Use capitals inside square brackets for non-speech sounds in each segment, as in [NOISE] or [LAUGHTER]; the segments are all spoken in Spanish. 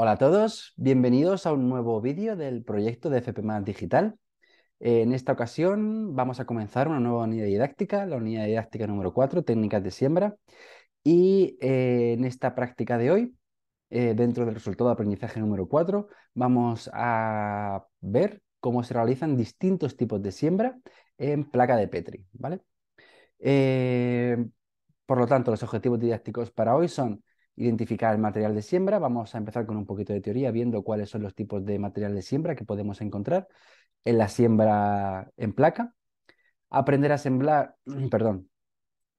Hola a todos, bienvenidos a un nuevo vídeo del proyecto de FPMAT Digital. Eh, en esta ocasión vamos a comenzar una nueva unidad didáctica, la unidad didáctica número 4, técnicas de siembra. Y eh, en esta práctica de hoy, eh, dentro del resultado de aprendizaje número 4, vamos a ver cómo se realizan distintos tipos de siembra en placa de Petri. ¿vale? por lo tanto, los objetivos didácticos para hoy son identificar el material de siembra. Vamos a empezar con un poquito de teoría, viendo cuáles son los tipos de material de siembra que podemos encontrar en la siembra en placa. Aprender a sembrar, [CLEARS THROAT] perdón,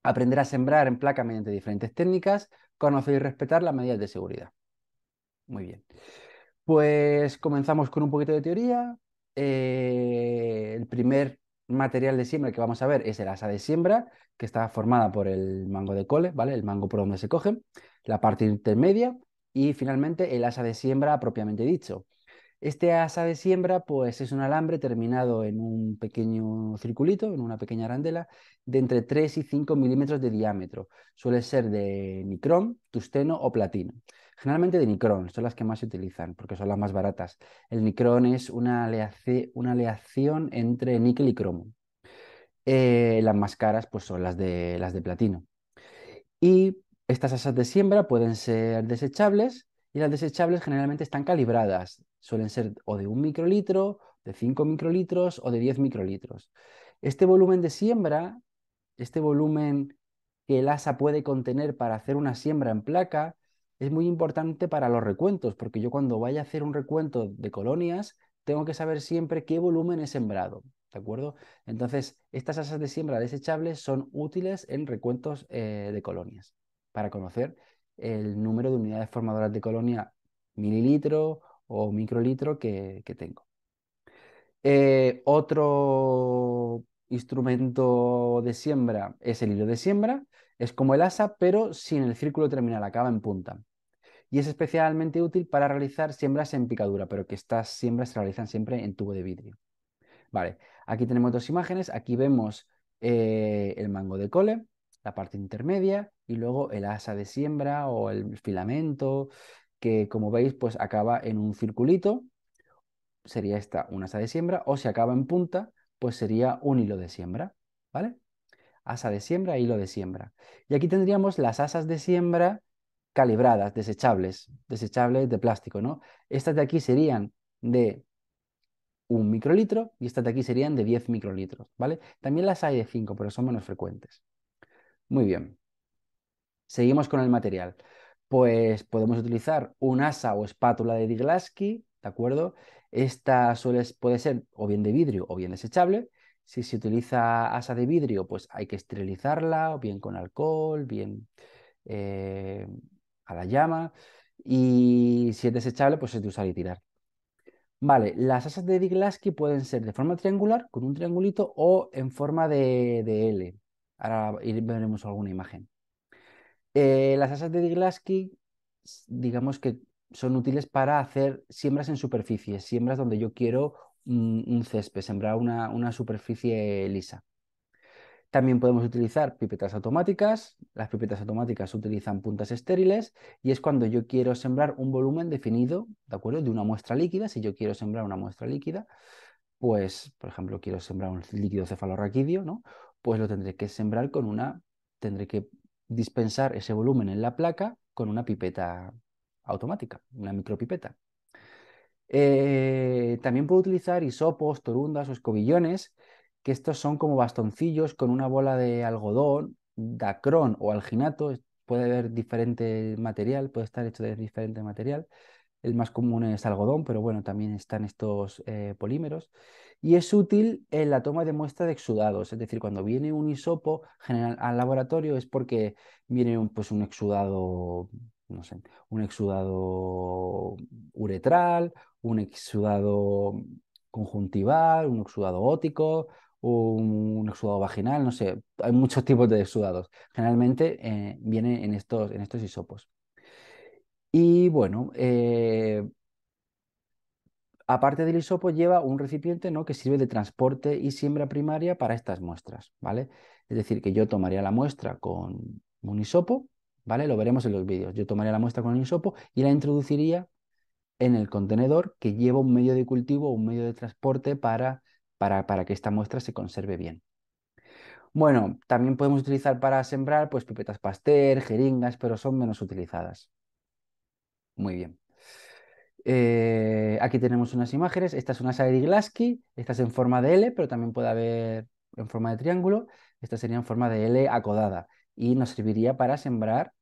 aprender a sembrar en placa mediante diferentes técnicas, conocer y respetar las medidas de seguridad. Muy bien. Pues comenzamos con un poquito de teoría. Eh, el primer material de siembra que vamos a ver es el asa de siembra, que está formada por el mango de cole, ¿vale? El mango por donde se coge, la parte intermedia y finalmente el asa de siembra propiamente dicho. Este asa de siembra pues es un alambre terminado en un pequeño circulito, en una pequeña arandela, de entre 3 y 5 milímetros de diámetro. Suele ser de nicrón, tusteno o platino. Generalmente de nicrón, son las que más se utilizan porque son las más baratas. El nicrón es una, aleación entre níquel y cromo. Eh, las más caras pues, son las de, las de platino. Y estas asas de siembra pueden ser desechables y las desechables generalmente están calibradas. Suelen ser o de un microlitro, de 5 microlitros o de 10 microlitros. Este volumen de siembra, este volumen que el asa puede contener para hacer una siembra en placa, es muy importante para los recuentos, porque yo cuando vaya a hacer un recuento de colonias, tengo que saber siempre qué volumen he sembrado. ¿de acuerdo? Entonces, estas asas de siembra desechables son útiles en recuentos eh, de colonias para conocer el número de unidades formadoras de colonia mililitro o microlitro que, tengo. Eh, otro instrumento de siembra es el hilo de siembra. Es como el asa, pero sin el círculo terminal, acaba en punta. Y es especialmente útil para realizar siembras en picadura, pero que estas siembras se realizan siempre en tubo de vidrio. Vale, Aquí tenemos dos imágenes, aquí vemos eh, el mango de cole, la parte intermedia, y luego el asa de siembra o el filamento, que como veis pues acaba en un circulito, sería esta un asa de siembra, o si acaba en punta, pues sería un hilo de siembra, ¿vale? Asa de siembra, hilo de siembra. Y aquí tendríamos las asas de siembra calibradas, desechables, desechables de plástico, ¿no? Estas de aquí serían de un microlitro y estas de aquí serían de 10 microlitros, ¿vale? También las hay de 5, pero son menos frecuentes. Muy bien. Seguimos con el material. Pues podemos utilizar un asa o espátula de Diglaski, ¿de acuerdo? Esta suele, puede ser o bien de vidrio o bien desechable. Si se utiliza asa de vidrio, pues hay que esterilizarla, o bien con alcohol, bien eh, a la llama. Y si es desechable, pues es de usar y tirar. Vale, las asas de Diglaski pueden ser de forma triangular, con un triangulito, o en forma de, L. Ahora veremos alguna imagen. Eh, las asas de Diglaski, digamos que son útiles para hacer siembras en superficie, siembras donde yo quiero un, césped, sembrar una superficie lisa. También podemos utilizar pipetas automáticas. Las pipetas automáticas utilizan puntas estériles y es cuando yo quiero sembrar un volumen definido, ¿de acuerdo? De una muestra líquida. Si yo quiero sembrar una muestra líquida, pues, por ejemplo, quiero sembrar un líquido cefalorraquídeo, ¿no? Pues lo tendré que sembrar con una, tendré que dispensar ese volumen en la placa con una pipeta automática, una micropipeta. Eh, también puedo utilizar hisopos, torundas o escobillones que estos son como bastoncillos con una bola de algodón, dacrón o alginato, puede haber diferente material, puede estar hecho de diferente material. El más común es algodón, pero bueno, también están estos eh, polímeros. Y es útil en la toma de muestra de exudados, es decir, cuando viene un hisopo general al laboratorio es porque viene un, pues, un exudado, no sé, un exudado uretral, un exudado conjuntival, un exudado ótico, un exudado vaginal, no sé, hay muchos tipos de exudados. Generalmente eh, viene en estos, en estos hisopos. Y bueno, eh, aparte del hisopo lleva un recipiente ¿no? que sirve de transporte y siembra primaria para estas muestras, ¿vale? Es decir, que yo tomaría la muestra con un hisopo, ¿vale? Lo veremos en los vídeos. Yo tomaría la muestra con un hisopo y la introduciría en el contenedor que lleva un medio de cultivo un medio de transporte para para, que esta muestra se conserve bien. Bueno, también podemos utilizar para sembrar pues pipetas pastel, jeringas, pero son menos utilizadas. Muy bien. Eh, aquí tenemos unas imágenes. Esta es una Sairi Glasky. Esta es en forma de L, pero también puede haber en forma de triángulo. Esta sería en forma de L acodada y nos serviría para sembrar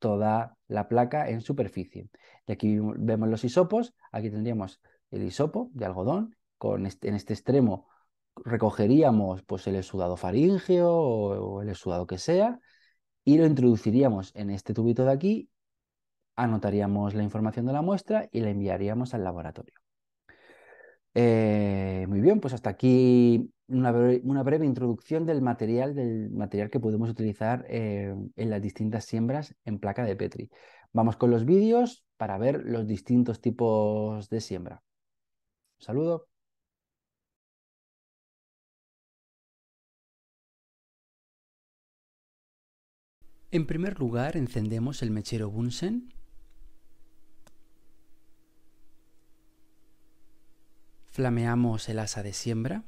toda la placa en superficie. Y aquí vemos los hisopos. Aquí tendríamos el hisopo de algodón este, en este extremo recogeríamos pues, el exudado faríngeo o, el exudado que sea y lo introduciríamos en este tubito de aquí, anotaríamos la información de la muestra y la enviaríamos al laboratorio. Eh, muy bien, pues hasta aquí una breve, introducción del material, del material que podemos utilizar eh, en las distintas siembras en placa de Petri. Vamos con los vídeos para ver los distintos tipos de siembra. Un saludo. En primer lugar, encendemos el mechero Bunsen. Flameamos el asa de siembra.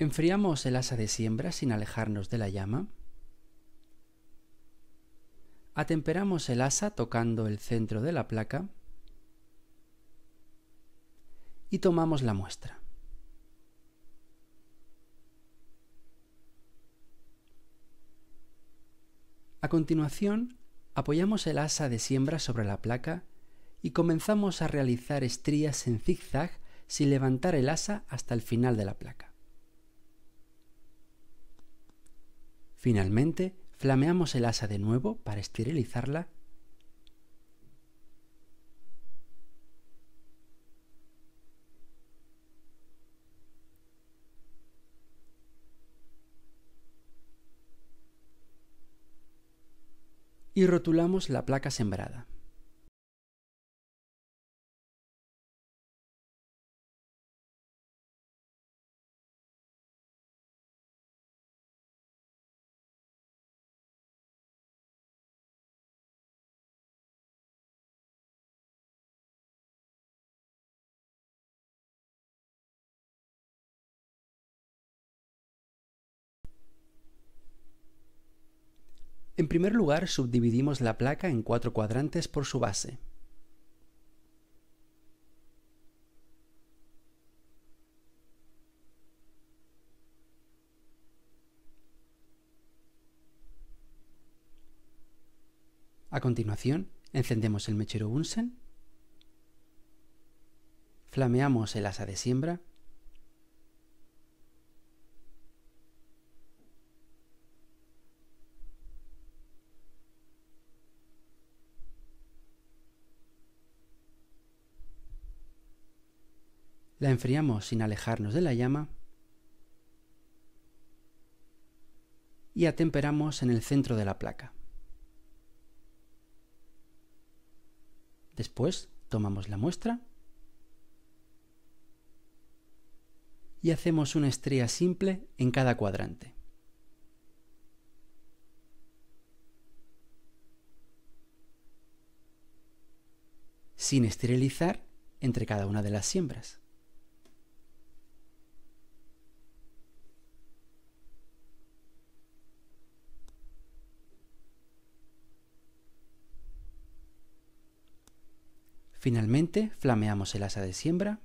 Enfriamos el asa de siembra sin alejarnos de la llama. Atemperamos el asa tocando el centro de la placa y tomamos la muestra. A continuación, apoyamos el asa de siembra sobre la placa y comenzamos a realizar estrías en zigzag sin levantar el asa hasta el final de la placa. Finalmente, flameamos el asa de nuevo para esterilizarla y rotulamos la placa sembrada. En primer lugar, subdividimos la placa en cuatro cuadrantes por su base. A continuación, encendemos el mechero Bunsen, flameamos el asa de siembra la enfriamos sin alejarnos de la llama y atemperamos en el centro de la placa. Después tomamos la muestra y hacemos una estrella simple en cada cuadrante. sin esterilizar entre cada una de las siembras. Finalmente, flameamos el asa de siembra.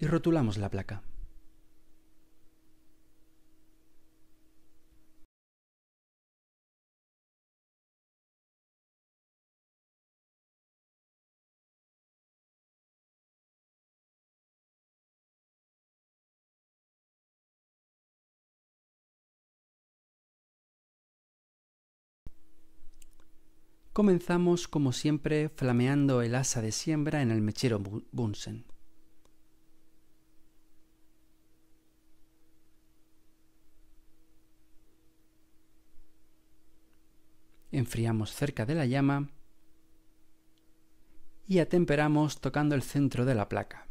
Y rotulamos la placa. Comenzamos, como siempre, flameando el asa de siembra en el mechero Bunsen. Enfriamos cerca de la llama y atemperamos tocando el centro de la placa.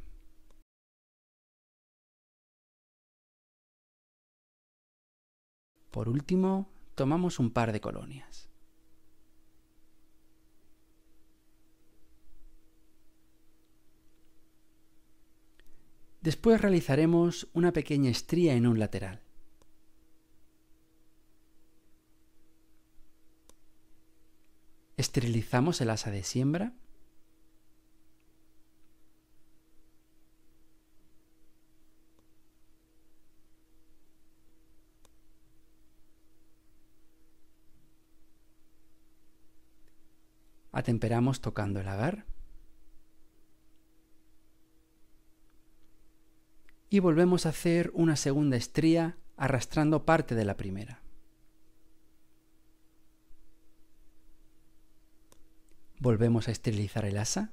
Por último, tomamos un par de colonias. Después realizaremos una pequeña estría en un lateral. Esterilizamos el asa de siembra. Atemperamos tocando el agar. y volvemos a hacer una segunda estría arrastrando parte de la primera. Volvemos a esterilizar el asa.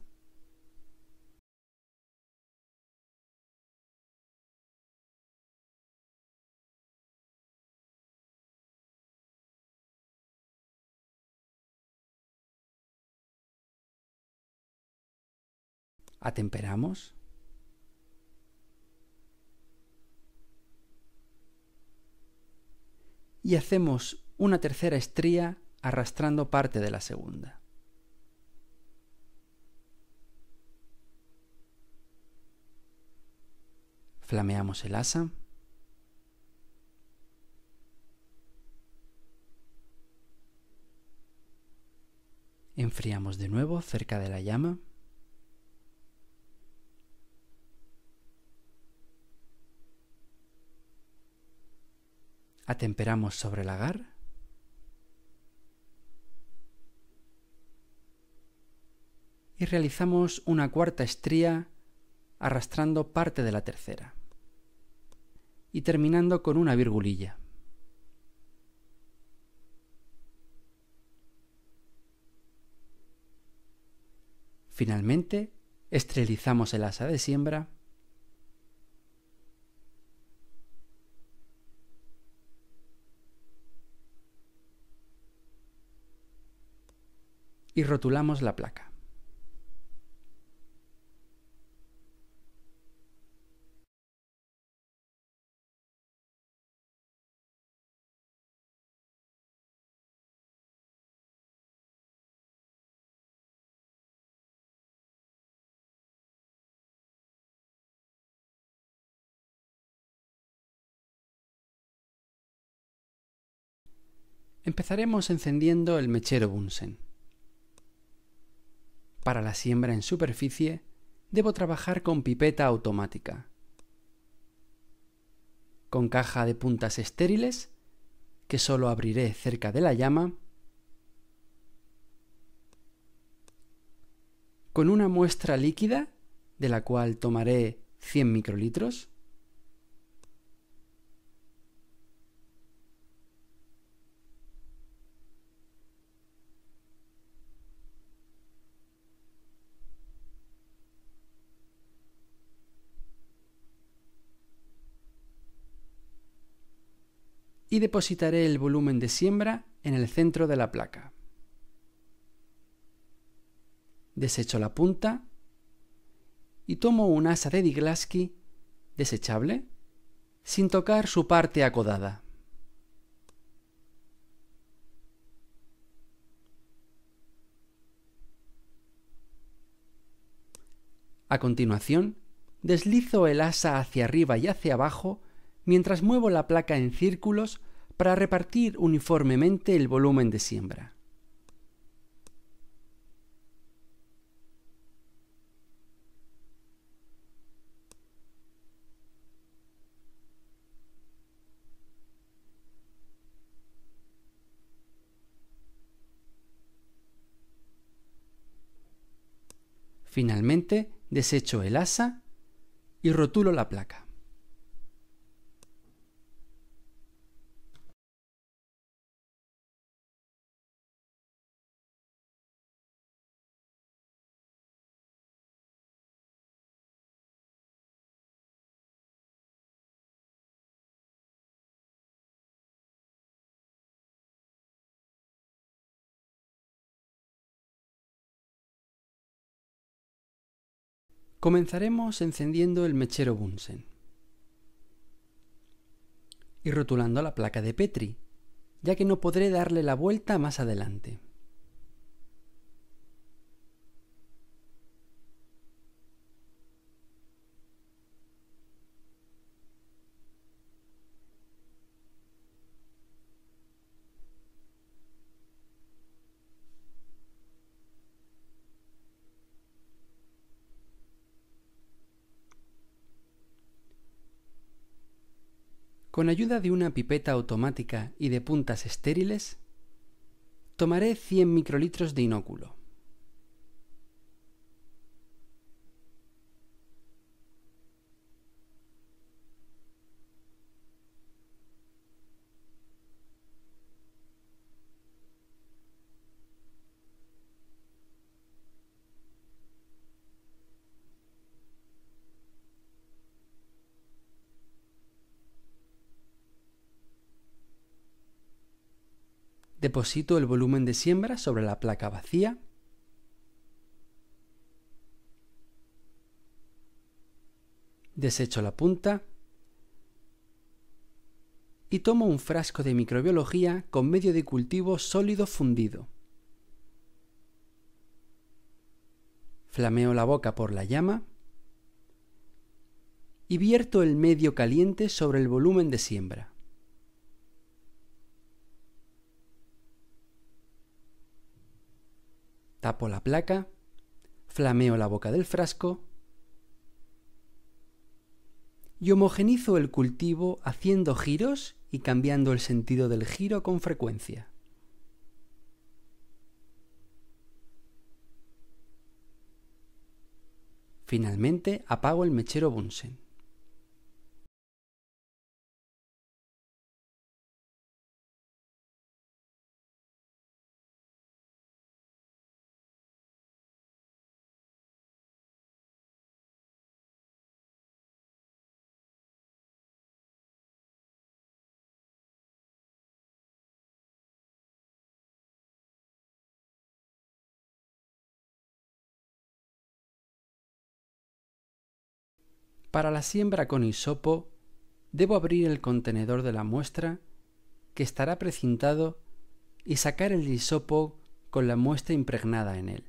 Atemperamos. y hacemos una tercera estría arrastrando parte de la segunda. Flameamos el asa. Enfriamos de nuevo cerca de la llama. atemperamos sobre el agar. Y realizamos una cuarta estría arrastrando parte de la tercera. Y terminando con una virgulilla. Finalmente, estrelizamos el asa de siembra y rotulamos la placa. Empezaremos encendiendo el mechero Bunsen. Para la siembra en superficie, debo trabajar con pipeta automática. Con caja de puntas estériles, que solo abriré cerca de la llama, con una muestra líquida, de la cual tomaré 100 microlitros, y depositaré el volumen de siembra en el centro de la placa. Desecho la punta y tomo un asa de Diglaski desechable sin tocar su parte acodada. A continuación, deslizo el asa hacia arriba y hacia abajo mientras muevo la placa en círculos para repartir uniformemente el volumen de siembra. Finalmente, desecho el asa y rotulo la placa. Comenzaremos encendiendo el mechero Bunsen y rotulando la placa de Petri, ya que no podré darle la vuelta más adelante. Con ayuda de una pipeta automática y de puntas estériles, tomaré 100 microlitros de inóculo. Deposito el volumen de siembra sobre la placa vacía. Desecho la punta. Y tomo un frasco de microbiología con medio de cultivo sólido fundido. Flameo la boca por la llama y vierto el medio caliente sobre el volumen de siembra. Tapo la placa, flameo la boca del frasco y homogenizo el cultivo haciendo giros y cambiando el sentido del giro con frecuencia. Finalmente apago el mechero Bunsen. Para la siembra con hisopo, debo abrir el contenedor de la muestra, que estará precintado, y sacar el hisopo con la muestra impregnada en él.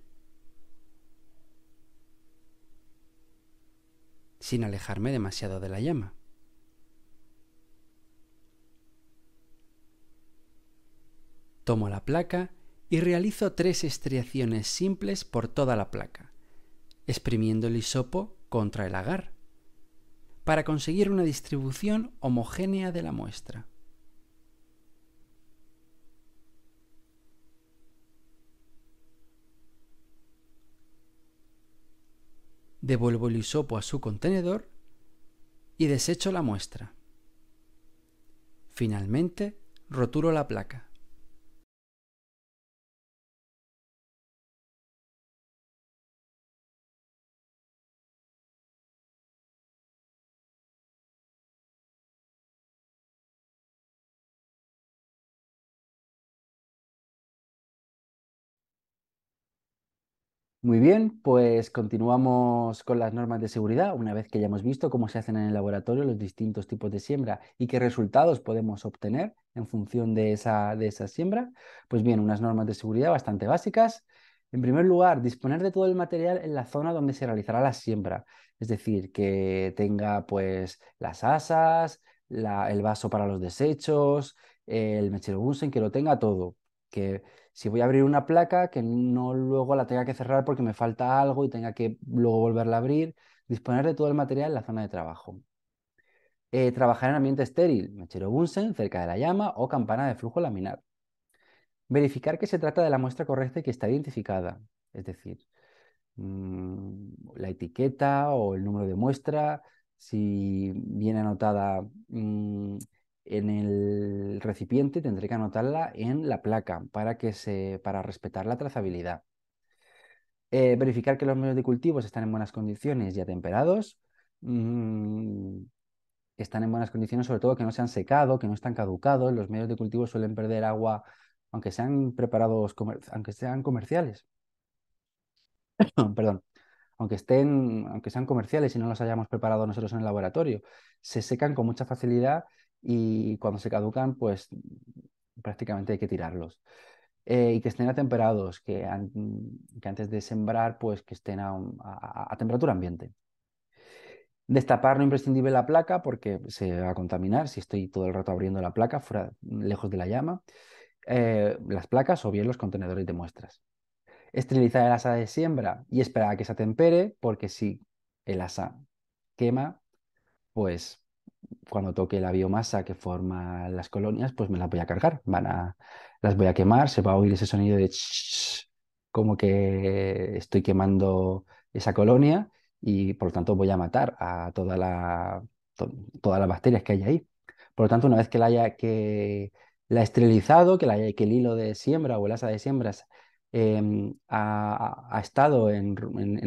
sin alejarme demasiado de la llama. Tomo la placa y realizo tres estriaciones simples por toda la placa, exprimiendo el hisopo contra el agar para conseguir una distribución homogénea de la muestra. Devuelvo el hisopo a su contenedor y desecho la muestra. Finalmente, roturo la placa. Muy bien, pues continuamos con las normas de seguridad una vez que ya hemos visto cómo se hacen en el laboratorio los distintos tipos de siembra y qué resultados podemos obtener en función de esa, de esa siembra. Pues bien, unas normas de seguridad bastante básicas. En primer lugar, disponer de todo el material en la zona donde se realizará la siembra, es decir, que tenga pues las asas, el vaso para los desechos, el mechero Bunsen, que lo tenga todo, que si voy a abrir una placa, que no luego la tenga que cerrar porque me falta algo y tenga que luego volverla a abrir, disponer de todo el material en la zona de trabajo. Eh, trabajar en ambiente estéril, mechero Bunsen, cerca de la llama o campana de flujo laminar. Verificar que se trata de la muestra correcta y que está identificada, es decir, mm, la etiqueta o el número de muestra, si viene anotada mm, en el recipiente tendré que anotarla en la placa para, que para respetar la trazabilidad. Eh, verificar que los medios de cultivo están en buenas condiciones y atemperados. Mm, están en buenas condiciones, sobre todo que no se han secado, que no están caducados. Los medios de cultivo suelen perder agua, aunque sean preparados, aunque sean comerciales. [COUGHS] Perdón aunque estén, aunque sean comerciales y no los hayamos preparado nosotros en el laboratorio, se secan con mucha facilidad y cuando se caducan, pues prácticamente hay que tirarlos. Eh, y que estén atemperados, que, que, antes de sembrar, pues que estén a, temperatura ambiente. Destapar no imprescindible la placa porque se va a contaminar si estoy todo el rato abriendo la placa, fuera, lejos de la llama. Eh, las placas o bien los contenedores de muestras. Esterilizar el asa de siembra y esperar a que se atempere porque si el asa quema, pues cuando toque la biomasa que forma las colonias, pues me las voy a cargar, van a, las voy a quemar, se va a oír ese sonido de como que estoy quemando esa colonia y por lo tanto voy a matar a toda la, todas las bacterias que hay ahí. Por lo tanto, una vez que la haya que la esterilizado, que, la, que el hilo de siembra o el asa de siembras em, ha, estado en,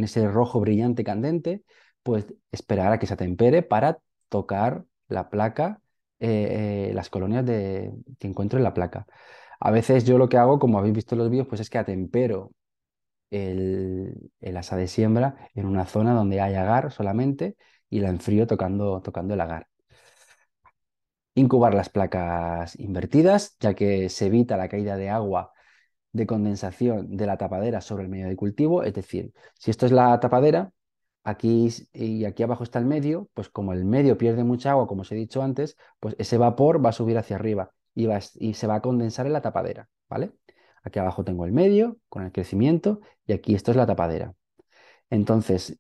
ese rojo brillante candente, pues esperar a que se atempere para tocar la placa, eh, eh, las colonias que encuentro en la placa. A veces yo lo que hago, como habéis visto en los vídeos, pues es que atempero el, asa de siembra en una zona donde hay agar solamente y la enfrío tocando, tocando el agar. Incubar las placas invertidas, ya que se evita la caída de agua de condensación de la tapadera sobre el medio de cultivo, es decir, si esto es la tapadera, aquí y aquí abajo está el medio, pues como el medio pierde mucha agua, como os he dicho antes, pues ese vapor va a subir hacia arriba y, va, y se va a condensar en la tapadera, ¿vale? Aquí abajo tengo el medio con el crecimiento y aquí esto es la tapadera. Entonces,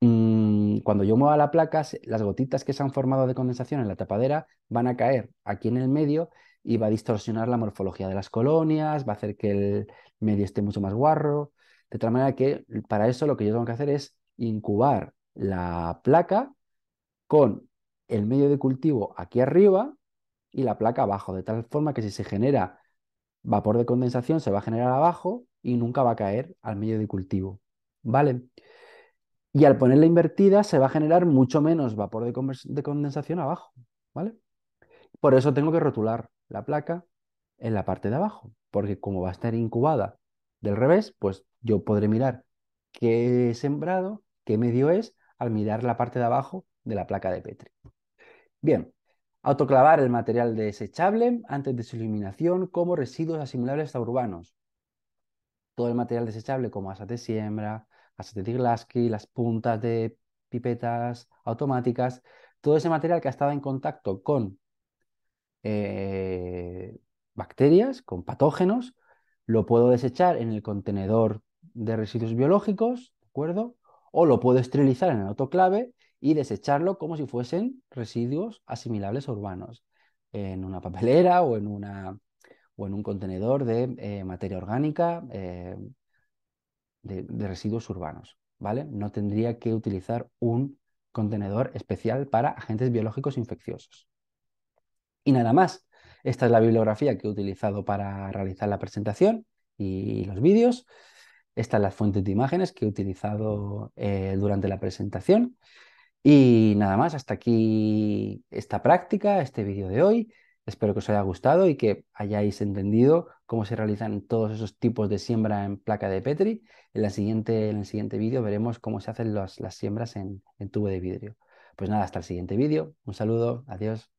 mm, cuando yo mueva la placa, las gotitas que se han formado de condensación en la tapadera van a caer aquí en el medio y va a distorsionar la morfología de las colonias, va a hacer que el medio esté mucho más guarro. De tal manera que para eso lo que yo tengo que hacer es incubar la placa con el medio de cultivo aquí arriba y la placa abajo, de tal forma que si se genera vapor de condensación se va a generar abajo y nunca va a caer al medio de cultivo. ¿Vale? Y al ponerla invertida se va a generar mucho menos vapor de, condensación abajo. ¿Vale? Por eso tengo que rotular la placa en la parte de abajo, porque como va a estar incubada del revés, pues yo podré mirar qué he sembrado, qué medio es, al mirar la parte de abajo de la placa de Petri. Bien, autoclavar el material desechable antes de su eliminación como residuos asimilables a urbanos. Todo el material desechable como asas de siembra, asas de Tiglaski, las puntas de pipetas automáticas, todo ese material que ha estado en contacto con eh, bacterias, con patógenos, lo puedo desechar en el contenedor de residuos biológicos, ¿de acuerdo? O lo puedo esterilizar en el autoclave y desecharlo como si fuesen residuos asimilables urbanos, en una papelera o en, una, o en un contenedor de eh, materia orgánica eh, de, de, residuos urbanos, ¿vale? No tendría que utilizar un contenedor especial para agentes biológicos infecciosos. Y nada más. Esta es la bibliografía que he utilizado para realizar la presentación y los vídeos. Estas son las fuentes de imágenes que he utilizado eh, durante la presentación. Y nada más, hasta aquí esta práctica, este vídeo de hoy. Espero que os haya gustado y que hayáis entendido cómo se realizan todos esos tipos de siembra en placa de Petri. En, la siguiente, en el siguiente vídeo veremos cómo se hacen las siembras en tubo de vidrio. Pues nada, hasta el siguiente vídeo. Un saludo, adiós.